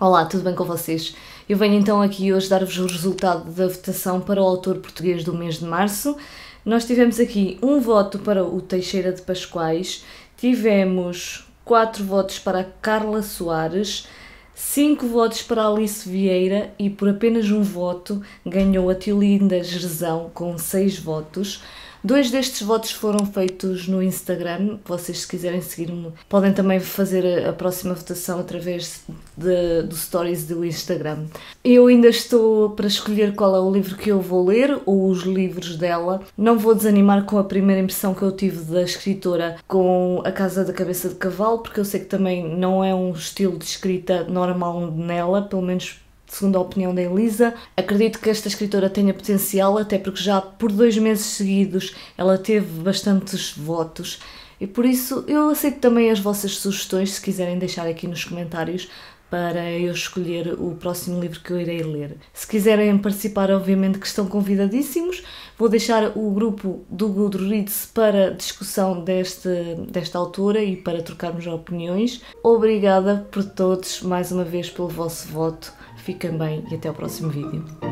Olá, tudo bem com vocês? Eu venho então aqui hoje dar-vos o resultado da votação para o autor português do mês de março. Nós tivemos aqui um voto para o Teixeira de Pascoais, tivemos quatro votos para a Carla Soares, cinco votos para a Alice Vieira e por apenas um voto ganhou a Tilinda Gerzão com seis votos. Dois destes votos foram feitos no Instagram. Vocês, se quiserem seguir-me, podem também fazer a próxima votação através de, do Stories do Instagram. Eu ainda estou para escolher qual é o livro que eu vou ler ou os livros dela. Não vou desanimar com a primeira impressão que eu tive da escritora com A Casa da Cabeça de Cavalo, porque eu sei que também não é um estilo de escrita normal nela, pelo menos segundo a opinião da Elisa. Acredito que esta escritora tenha potencial, até porque já por dois meses seguidos ela teve bastantes votos. E por isso eu aceito também as vossas sugestões, se quiserem deixar aqui nos comentários para eu escolher o próximo livro que eu irei ler. Se quiserem participar, obviamente que estão convidadíssimos. Vou deixar o grupo do Goodreads para discussão deste, desta autora e para trocarmos opiniões. Obrigada por todos mais uma vez pelo vosso voto. Fiquem bem e até o próximo vídeo.